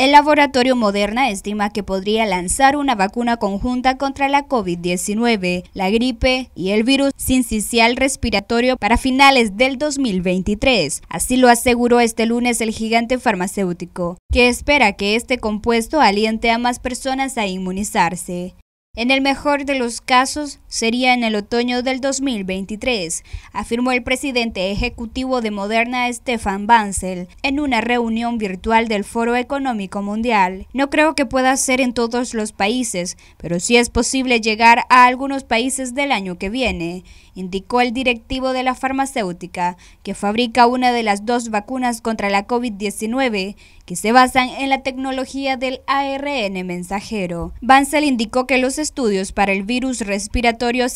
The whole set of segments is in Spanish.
El laboratorio Moderna estima que podría lanzar una vacuna conjunta contra la COVID-19, la gripe y el virus sincicial respiratorio para finales del 2023. Así lo aseguró este lunes el gigante farmacéutico, que espera que este compuesto aliente a más personas a inmunizarse. En el mejor de los casos, sería en el otoño del 2023, afirmó el presidente ejecutivo de Moderna, Stefan Banzel, en una reunión virtual del Foro Económico Mundial. No creo que pueda ser en todos los países, pero sí es posible llegar a algunos países del año que viene, indicó el directivo de la farmacéutica, que fabrica una de las dos vacunas contra la COVID-19 que se basan en la tecnología del ARN mensajero. Banzel indicó que los estudios para el virus respiratorio laboratorio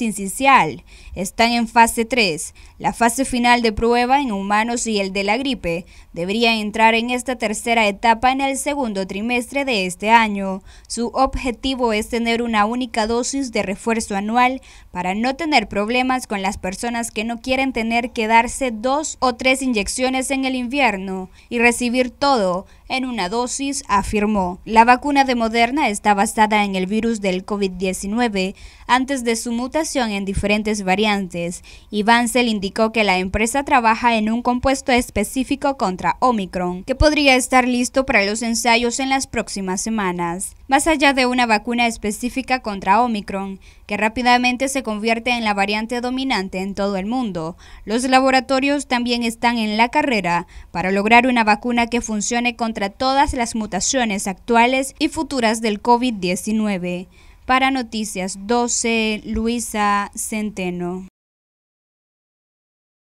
están en fase 3. La fase final de prueba en humanos y el de la gripe debería entrar en esta tercera etapa en el segundo trimestre de este año. Su objetivo es tener una única dosis de refuerzo anual para no tener problemas con las personas que no quieren tener que darse dos o tres inyecciones en el invierno y recibir todo en una dosis, afirmó. La vacuna de Moderna está basada en el virus del COVID-19 antes de su mutación en diferentes variantes y indicó que la empresa trabaja en un compuesto específico contra Omicron, que podría estar listo para los ensayos en las próximas semanas. Más allá de una vacuna específica contra Omicron, que rápidamente se convierte en la variante dominante en todo el mundo, los laboratorios también están en la carrera para lograr una vacuna que funcione contra todas las mutaciones actuales y futuras del COVID-19. Para Noticias 12, Luisa Centeno.